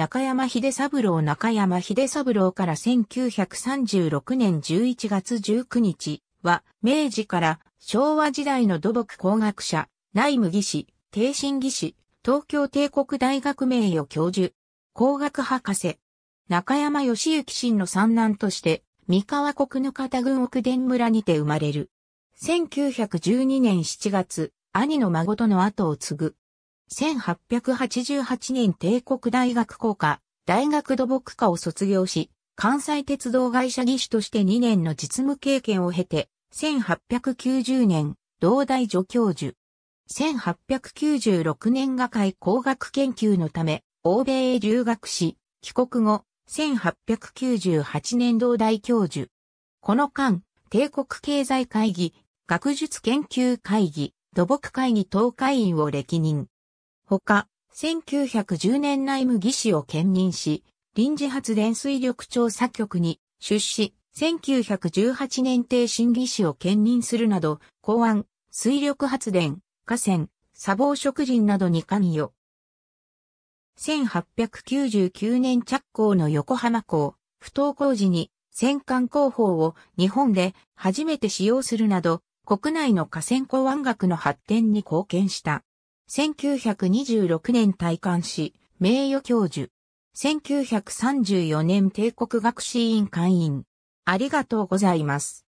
中山秀三郎中山秀三郎から1936年11月19日は、明治から昭和時代の土木工学者、内務技師、帝心技師、東京帝国大学名誉教授、工学博士、中山義行氏の三男として、三河国の方郡奥伝村にて生まれる。1912年7月、兄の孫との後を継ぐ。1888年帝国大学工科、大学土木科を卒業し、関西鉄道会社技師として2年の実務経験を経て、1890年、同大助教授。1896年画界工学研究のため、欧米へ留学し、帰国後、1898年同大教授。この間、帝国経済会議、学術研究会議、土木会議等会員を歴任。ほか、1910年内務技師を兼任し、臨時発電水力調査局に出資、1918年定審議士を兼任するなど、公安、水力発電、河川、砂防植林などに関与。1899年着工の横浜港、不登校時に戦艦工法を日本で初めて使用するなど、国内の河川港湾学の発展に貢献した。1926年退官し、名誉教授。1934年帝国学士院会員。ありがとうございます。